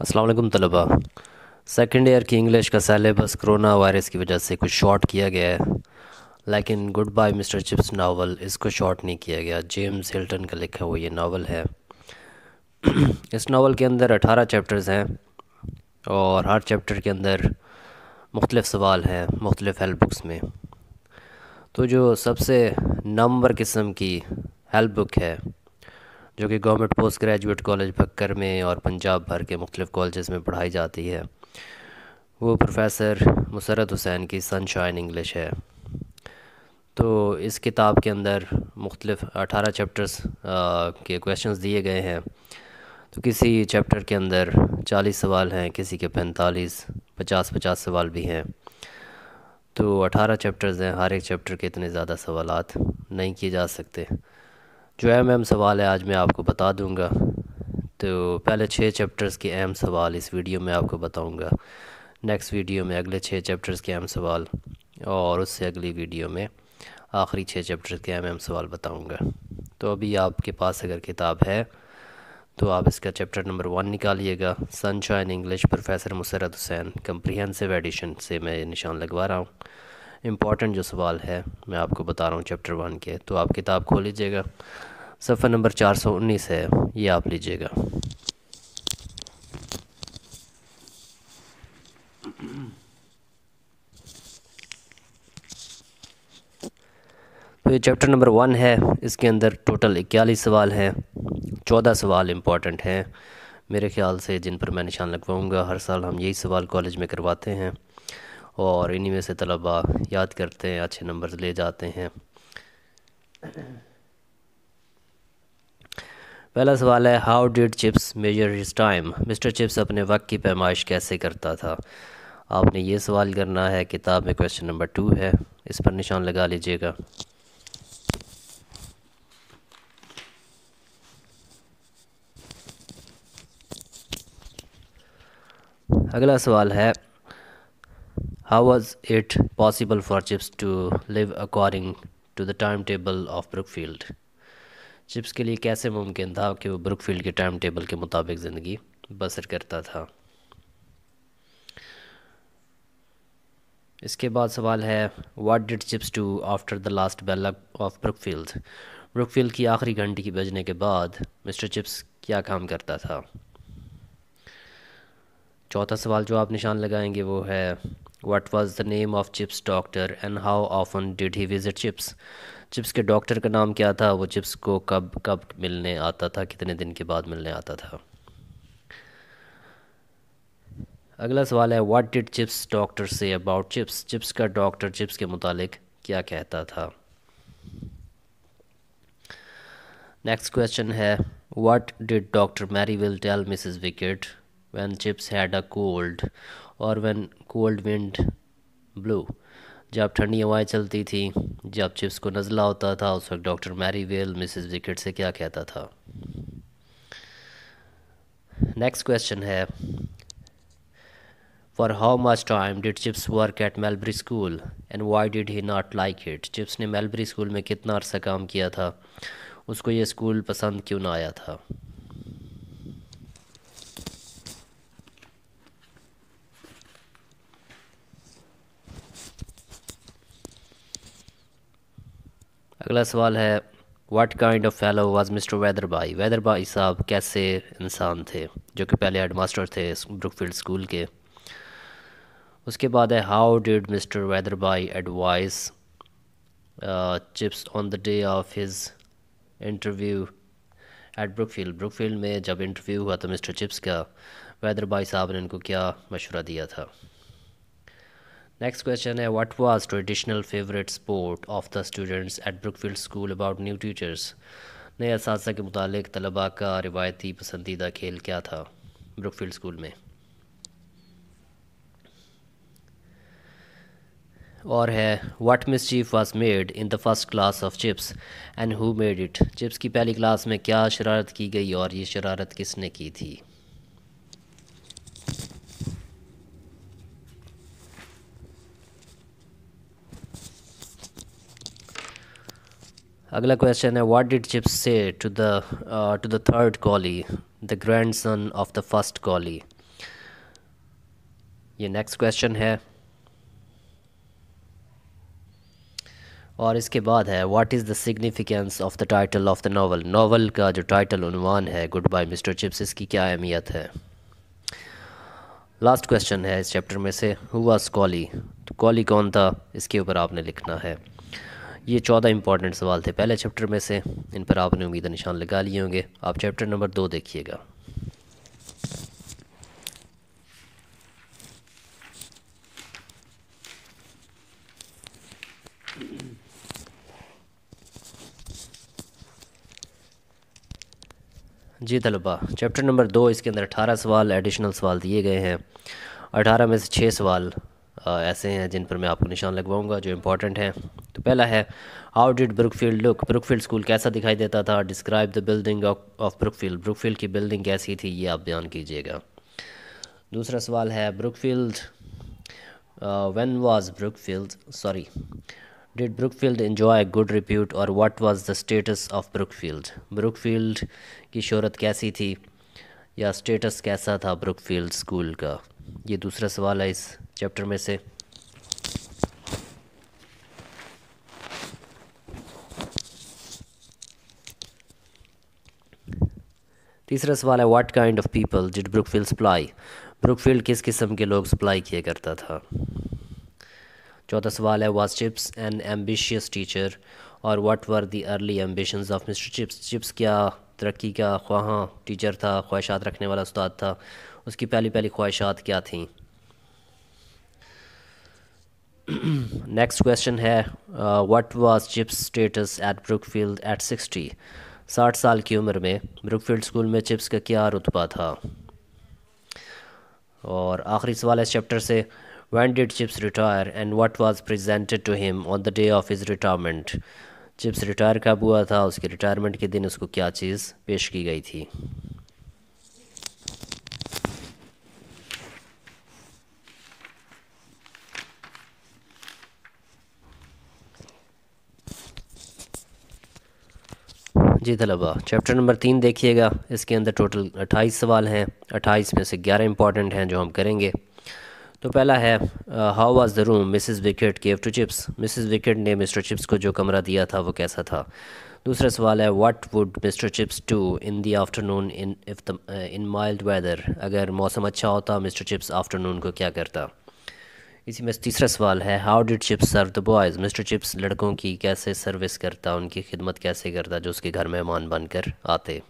असलम तलबा second year की English का सलेबस करोना वायरस की वजह से कुछ शॉर्ट किया गया है लेकिन goodbye mister Chips novel इसको शॉर्ट नहीं किया गया जेम्स हिल्टन का लिखा हुआ ये नावल है इस नावल के अंदर अठारह चैप्टर्स हैं और हर चैप्टर के अंदर मुख्तलिफ सवाल हैं मुख्तलिफ हेल्प बुक्स में तो जो सबसे नंबर किस्म की हेल्प बुक है जो कि government post graduate college Bhakkar में और पंजाब भर के मुख्तफ कॉलेज़ में पढ़ाई जाती है वो प्रोफेसर मुसरत हुसैन की सनशाइन इंग्लिश है तो इस किताब के अंदर मुख्तलिफ अठारह चैप्टर्स के क्वेश्चंस दिए गए हैं तो किसी चैप्टर के अंदर चालीस सवाल हैं किसी के पैंतालीस पचास पचास सवाल भी हैं तो अठारह चैप्टर्स हैं हर एक चैप्टर के इतने ज़्यादा सवाल नहीं किए जा सकते जो एम एम सवाल है आज मैं आपको बता दूंगा तो पहले छः चैप्टर्स के अहम सवाल इस वीडियो में आपको बताऊंगा नेक्स्ट वीडियो में अगले छः चैप्टर्स के अहम सवाल और उससे अगली वीडियो में आखिरी छः चैप्टर्स के अहम अहम सवाल बताऊंगा तो अभी आपके पास अगर किताब है तो आप इसका चैप्टर नंबर वन निकालिएगा sunshine English professor Musarrat Hussain comprehensive edition से मैं निशान लगवा रहा हूँ इम्पॉर्टेंट जो सवाल है मैं आपको बता रहा हूँ चैप्टर वन के तो आप किताब खो लीजिएगा सफ़र नंबर चार सौ उन्नीस है ये आप लीजिएगा तो ये चैप्टर नंबर वन है इसके अंदर टोटल इक्यालीस सवाल हैं चौदह सवाल इम्पॉर्टेंट हैं मेरे ख्याल से जिन पर मैं निशान लगवाऊंगा हर साल हम यही सवाल कॉलेज में करवाते हैं और इन्हीं में से तलबा याद करते हैं अच्छे नंबर ले जाते हैं पहला सवाल है how did Chips measure his time mister Chips अपने वक्त की पैमाइश कैसे करता था आपने ये सवाल करना है किताब में क्वेश्चन नंबर टू है इस पर निशान लगा लीजिएगा अगला सवाल है How was it possible for Chips to live according to the timetable of Brookfield? Chips के लिए कैसे मुमकिन था कि वो ब्रुकफील्ड के टाइम टेबल के मुताबिक ज़िंदगी बसर करता था इसके बाद सवाल है what did Chips do after the last bell of Brookfield Brookfield की आखिरी घंटी की बजने के बाद मिस्टर चिप्स क्या काम करता था चौथा सवाल जो आप निशान लगाएंगे वो है what was the name of Chips doctor and how often did he visit Chips Chips के डॉक्टर का नाम क्या था वो चिप्स को कब कब मिलने आता था कितने दिन के बाद मिलने आता था अगला सवाल है what did Chips doctor say about Chips Chips का डॉक्टर चिप्स के मुतालिक क्या कहता था नेक्स्ट क्वेश्चन है what did doctor Merivale tell Mrs Wickett when chips had a cold or when cold wind blew जब ठंडी हवाएं चलती थी जब चिप्स को नज़ला होता था उस वक्त doctor Merivale Mrs Wickett से क्या कहता था नेक्स्ट क्वेश्चन है for how much time did Chips work at Melbury school and why did he not like it Chips ने मेलबरी स्कूल में कितना अरसा काम किया था उसको ये स्कूल पसंद क्यों ना आया था अगला सवाल है what kind of fellow was mister Wetherby Wetherby साहब कैसे इंसान थे जो कि पहले हेड मास्टर थे ब्रुकफील्ड स्कूल के उसके बाद है how did mister Wetherby advise Chips on the day of his interview at Brookfield Brookfield में जब इंटरव्यू हुआ तो मिस्टर चिप्स का वैदर भाई साहब ने इनको क्या मशवरा दिया था Next question है what was traditional favorite sport of the students at Brookfield School about new teachers? नए इस के मुतालिक तलबा का रिवायती पसंदीदा खेल क्या था ब्रुकफील्ड स्कूल में और है what mischief was made in the first class of Chips and who made it Chips की पहली क्लास में क्या शरारत की गई और ये शरारत किसने की थी अगला क्वेश्चन है what did Chips say to the to the third Colley the grandson of the first Colley ये नेक्स्ट क्वेश्चन है और इसके बाद है what is the significance of the title of the novel novel का जो title उनवान है good goodbye mister chips इसकी क्या अहमियत है लास्ट क्वेश्चन है इस चैप्टर में से हुआ कॉली तो कॉली कौन था इसके ऊपर आपने लिखना है ये चौदह इंपॉर्टेंट सवाल थे पहले चैप्टर में से इन पर आपने उम्मीद निशान लगा लिए होंगे आप चैप्टर नंबर दो देखिएगा जी तलबा चैप्टर नंबर दो इसके अंदर अठारह सवाल एडिशनल सवाल दिए गए हैं अठारह में से छः सवाल ऐसे हैं जिन पर मैं आपको निशान लगवाऊंगा जो इम्पोर्टेंट हैं पहला है how did Brookfield look Brookfield school कैसा दिखाई देता था describe the building of Brookfield Brookfield की बिल्डिंग कैसी थी ये आप बयान कीजिएगा दूसरा सवाल है Brookfield when was Brookfield sorry Did Brookfield enjoy good repute और what was the status of Brookfield Brookfield की शहरत कैसी थी या स्टेटस कैसा था ब्रुकफील्ड स्कूल का ये दूसरा सवाल है इस चैप्टर में से तीसरा सवाल है what kind of people did Brookfield supply Brookfield किस किस्म के लोग सप्लाई किया करता था चौथा सवाल है was Chips an ambitious teacher और what were the early ambitions of mister Chips Chips क्या तरक्की का ख्वाहा टीचर था ख्वाहिशात रखने वाला उस्ताद था उसकी पहली पहली ख्वाहिशात क्या थी नेक्स्ट क्वेश्चन है what was Chips status at Brookfield at sixty साठ साल की उम्र में ब्रुकफील्ड स्कूल में चिप्स का क्या रुतबा था और आखिरी सवाल इस चैप्टर से when did Chips retire and what was presented to him on the day of his retirement Chips retire कब हुआ था उसके रिटायरमेंट के दिन उसको क्या चीज़ पेश की गई थी जी तलबा चैप्टर नंबर तीन देखिएगा इसके अंदर टोटल अट्ठाईस सवाल हैं अट्ठाईस में से ग्यारह इंपॉर्टेंट हैं जो हम करेंगे तो पहला है how was the room Mrs Wickett gave to Chips Mrs Wickett ने मिस्टर चिप्स को जो कमरा दिया था वो कैसा था दूसरा सवाल है what would mister Chips do in the afternoon in if in mild weather अगर मौसम अच्छा होता मिस्टर चिप्स आफ्टरनून को क्या करता इसी में तीसरा सवाल है how did Chips serve the boys mister Chips लड़कों की कैसे सर्विस करता उनकी खिदमत कैसे करता जो उसके घर मेहमान बनकर आते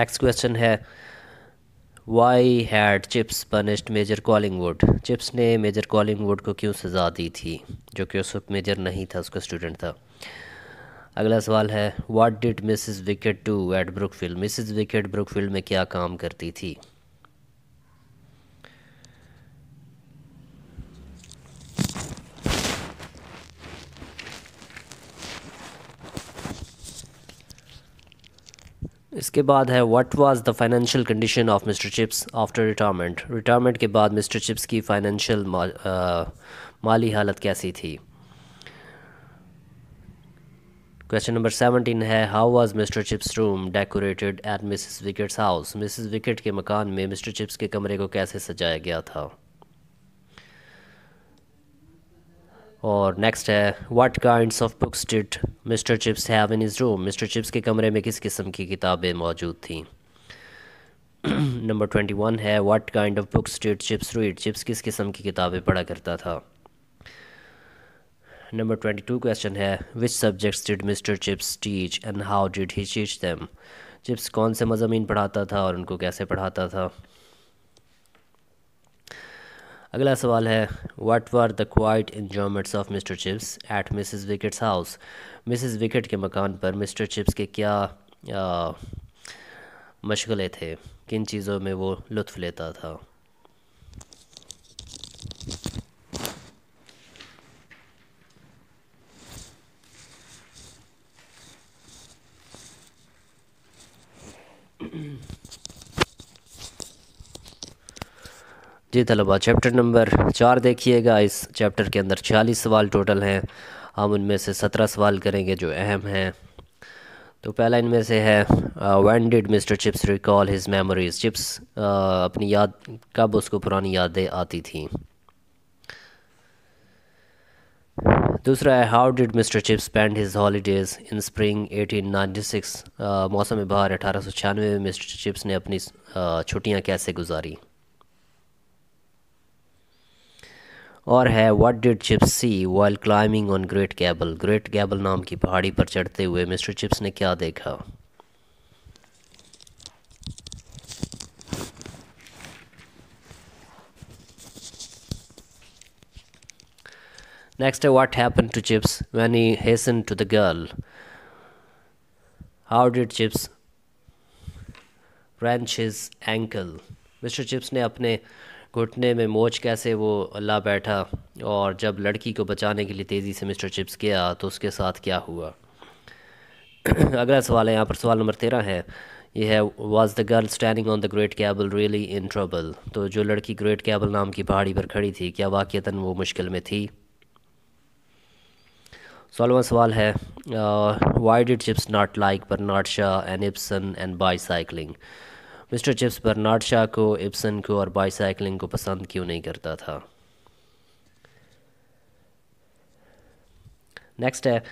नेक्स्ट क्वेश्चन है why had Chips punished major Collingwood Chips ने मेजर कॉलिंगवुड को क्यों सज़ा दी थी जो कि उस मेजर नहीं था उसका स्टूडेंट था अगला सवाल है what did Mrs Wickett do at field Mrs Wickett field में क्या काम करती थी इसके बाद है what was the financial condition of mister Chips after retirement retirement के बाद मिस्टर चिप्स की फाइनेंशियल माली हालत कैसी थी क्वेश्चन नंबर सेवनटीन है how was mister Chips room decorated at Mrs Wickett's house Mrs Wickett के मकान में मिस्टर चिप्स के कमरे को कैसे सजाया गया था और नेक्स्ट है what kinds of books did mister Chips have in his room mister Chips के कमरे में किस किस्म की किताबें मौजूद थीं नंबर ट्वेंटी वन है what kind of books did Chips read Chips किस किस्म की किताबें पढ़ा करता था नंबर ट्वेंटी टू क्वेश्चन है which subjects did mister Chips teach and how did he teach them Chips कौन से मजामीन पढ़ाता था और उनको कैसे पढ़ाता था अगला सवाल है what were the quiet enjoyments of mister Chips at Mrs Wickett's house Mrs Wickett के मकान पर मिस्टर चिप्स के क्या आ, मशगले थे किन चीज़ों में वो लुत्फ़ लेता था जी तलबा चैप्टर नंबर चार देखिएगा इस चैप्टर के अंदर छियालीस सवाल टोटल हैं हम उनमें से सत्रह सवाल करेंगे जो अहम हैं तो पहला इनमें से है when did mister Chips recall his memories Chips अपनी याद कब उसको पुरानी यादें आती थी दूसरा है how did mister Chips spend his holidays in spring 1896 मौसम बहार अठारह सौ छियानवे में मिस्टर चिप्स ने अपनी छुट्टियां कैसे गुजारी और है what did Chips see while climbing on Great Gable Great Gable नाम की पहाड़ी पर चढ़ते हुए मिस्टर चिप्स ने क्या देखा next what happen to Chips when he hastened to the girl how did Chips wrench his ankle mister Chips ने अपने घुटने में मोच कैसे वो अल्लाह बैठा और जब लड़की को बचाने के लिए तेज़ी से मिस्टर चिप्स गया तो उसके साथ क्या हुआ अगला सवाल है यहाँ पर सवाल नंबर तेरह है यह है was the girl standing on the Great Gable really in trouble तो जो लड़की ग्रेट कैबल नाम की पहाड़ी पर खड़ी थी क्या वाक़ता वो मुश्किल में थी सोलवा सवाल है why did Chips not like Bernard Shaw Ibsen and bicycling mister Chips Bernard Shaw को इब्सन को और बाईसाइकिलिंग को पसंद क्यों नहीं करता था नेक्स्ट है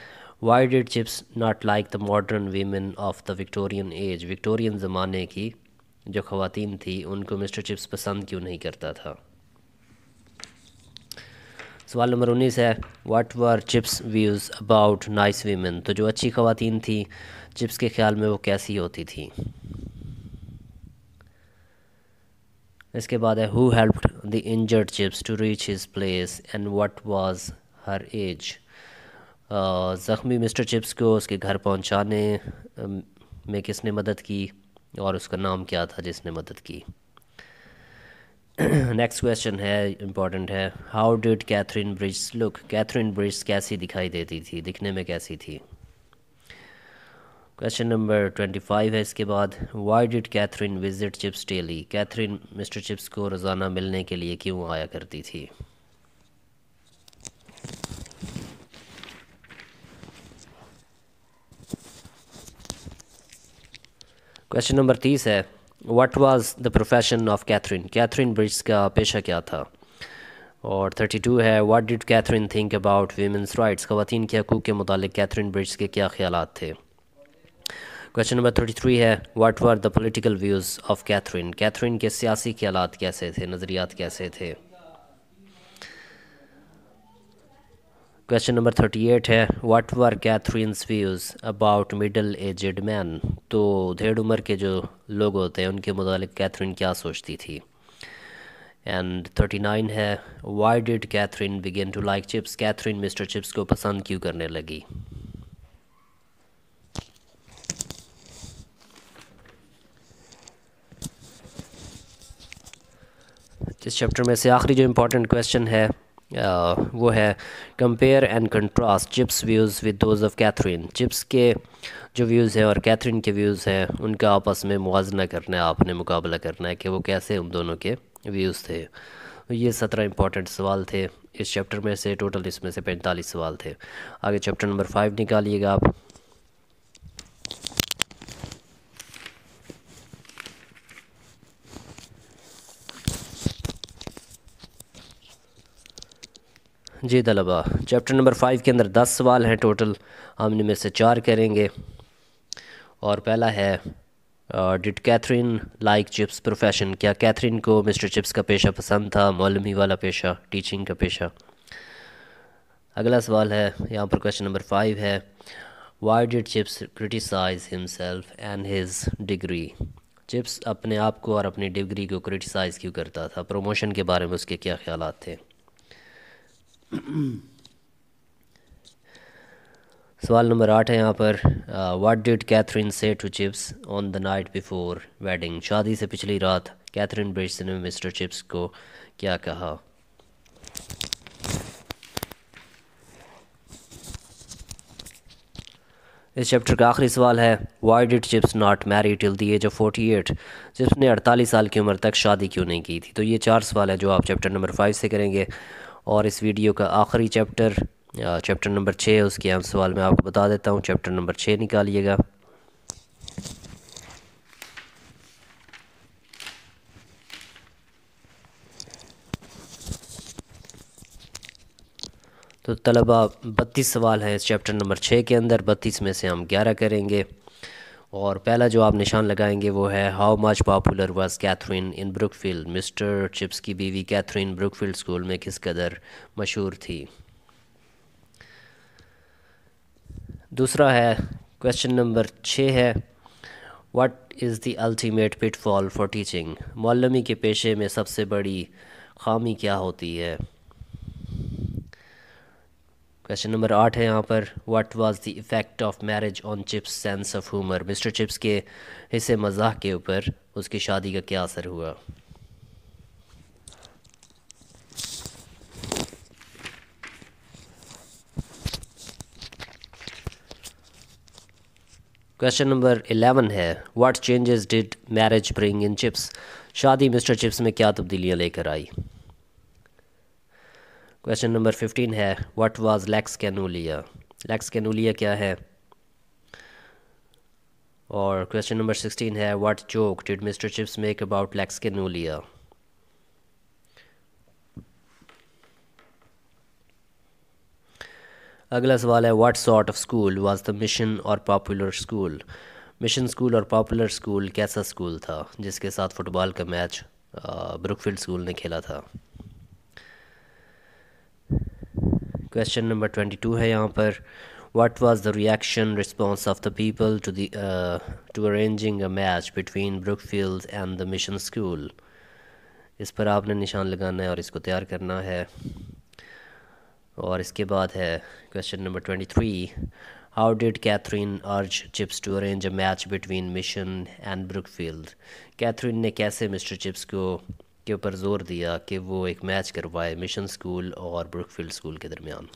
why did Chips not like the modern women of the Victorian age Victorian ज़माने की जो खवतिन थी उनको मिस्टर चिप्स पसंद क्यों नहीं करता था सवाल नंबर उन्नीस है what were Chips views about nice women तो जो अच्छी खवतिन थी चिप्स के ख्याल में वो कैसी होती थी इसके बाद है who helped the injured Chips to reach his place and what was her age ज़ख्मी मिस्टर चिप्स को उसके घर पहुंचाने um, में किसने मदद की और उसका नाम क्या था जिसने मदद की नेक्स्ट क्वेश्चन है इम्पॉर्टेंट है how did Katherine Bridge look Katherine Bridge कैसी दिखाई देती थी दिखने में कैसी थी क्वेश्चन नंबर ट्वेंटी फाइव है इसके बाद why did Katherine visit Chips daily Katherine mister Chips को रोज़ाना मिलने के लिए क्यों आया करती थी क्वेश्चन नंबर तीस है what was the profession of Katherine Katherine Bridges का पेशा क्या था और थर्टी टू है what did Katherine think about women's rights ख़वान के हकूक़ के मुतालिक कैथरीन ब्रिज्स के क्या ख्याल थे क्वेश्चन नंबर थर्टी थ्री है what were the political views of Katherine Katherine के सियासी ख्याल कैसे थे नज़रियात कैसे थे क्वेश्चन नंबर थर्टी एट है what were Katherine's views about middle aged man तो धेड़ उम्र के जो लोग होते हैं उनके मुतालिक कैथरीन क्या सोचती थी एंड थर्टी नाइन है why did Katherine begin to like Chips Katherine mister Chips को पसंद क्यों करने लगी इस चैप्टर में से आखिरी जो इम्पोर्टेंट क्वेश्चन है वो है compare and contrast Chips views with those of Katherine Chips के जो व्यूज़ हैं और कैथरीन के व्यूज़ हैं उनका आपस में मुजना करना है आपने मुकाबला करना है कि वो कैसे उन दोनों के व्यूज़ थे तो ये सत्रह इंपॉर्टेंट सवाल थे इस चैप्टर में से टोटल इसमें से पैंतालीस सवाल थे आगे चैप्टर नंबर फाइव निकालिएगा आप जी तलबा चैप्टर नंबर फाइव के अंदर दस सवाल हैं टोटल हम इनमें से चार करेंगे और पहला है did Katherine like Chips profession क्या कैथरीन को मिस्टर चिप्स का पेशा पसंद था मौलमी वाला पेशा टीचिंग का पेशा अगला सवाल है यहाँ पर क्वेश्चन नंबर फाइव है why did Chips criticise himself and his degree Chips अपने आप को और अपनी डिग्री को क्रिटिसाइज़ क्यों करता था प्रमोशन के बारे में उसके क्या ख्याल थे सवाल नंबर आठ है यहाँ पर what did Katherine say to Chips on the night before wedding शादी से पिछली रात कैथरीन ब्रिज ने मिस्टर चिप्स को क्या कहा इस चैप्टर का आखिरी सवाल है why did Chips not marry till the age of forty eight Chips ने अड़तालीस साल की उम्र तक शादी क्यों नहीं की थी तो ये चार सवाल है जो आप चैप्टर नंबर फाइव से करेंगे और इस वीडियो का आखिरी चैप्टर चैप्टर नंबर छः उसके अहम सवाल मैं आपको बता देता हूँ चैप्टर नंबर छः निकालिएगा तो तलबा बत्तीस सवाल हैं इस चैप्टर नंबर छः के अंदर बत्तीस में से हम ग्यारह करेंगे और पहला जो आप निशान लगाएंगे वो है how much popular was Katherine in Brookfield mister Chips की बीवी कैथरीन ब्रुकफील्ड स्कूल में किस कदर मशहूर थी दूसरा है क्वेश्चन नंबर छः है what is the ultimate pitfall for teaching मौलमी के पेशे में सबसे बड़ी खामी क्या होती है क्वेश्चन नंबर आठ है यहाँ पर what was the effect of marriage on Chips sense of humour mister Chips के हिस्से मजाक के ऊपर उसकी शादी का क्या असर हुआ क्वेश्चन नंबर एलेवन है what changes did marriage bring in Chips शादी मिस्टर चिप्स में क्या तब्दीलियाँ लेकर आई क्वेश्चन नंबर फिफ्टीन है what was Lax Canolia Lax Canolia क्या है और क्वेश्चन नंबर सिक्सटीन है what joke did mister Chips make about Lax Canolia अगला सवाल है what sort of school was the mission और पॉपुलर स्कूल मिशन स्कूल और पॉपुलर स्कूल कैसा स्कूल था जिसके साथ फुटबॉल का मैच ब्रुकफील्ड स्कूल ने खेला था क्वेश्चन नंबर ट्वेंटी टू है यहाँ पर what was the reaction response of the people to to arranging a match between Brookfield and the mission school इस पर आपने निशान लगाना है और इसको तैयार करना है और इसके बाद है question number twenty three how did Katherine urge Chips to arrange a match between mission and Brookfield Katherine ने कैसे मिस्टर चिप्स को के ऊपर ज़ोर दिया कि वो एक मैच करवाए मिशन स्कूल और ब्रुकफील्ड स्कूल के दरमियान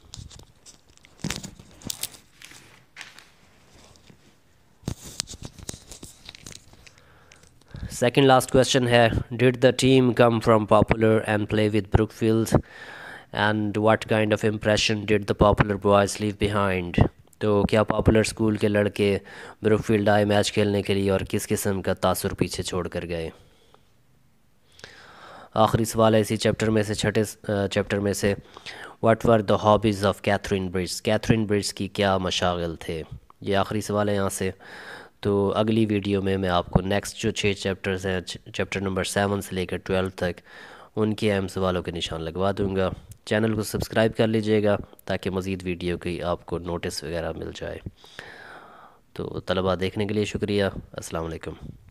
सेकेंड लास्ट क्वेश्चन है did the team come from popular and play with Brookfield and what kind of impression did the popular boys leave behind तो क्या पॉपुलर स्कूल के लड़के Brookfield आए match खेलने के लिए और किस किस्म का तासर पीछे छोड़ कर गए आखिरी सवाल है इसी चैप्टर में से छठे चैप्टर में से what were the hobbies of Katherine Bridge Katherine Bridges की क्या मशागल थे ये आखिरी सवाल है यहाँ से तो अगली वीडियो में मैं आपको नेक्स्ट जो छः चैप्टर्स हैं चैप्टर नंबर सेवन से लेकर ट्वेल्व तक उनके अहम सवालों के निशान लगवा दूँगा चैनल को सब्सक्राइब कर लीजिएगा ताकि मज़ीद वीडियो की आपको नोटिस वगैरह मिल जाए तो तलबा देखने के लिए शुक्रिया अस्सलाम वालेकुम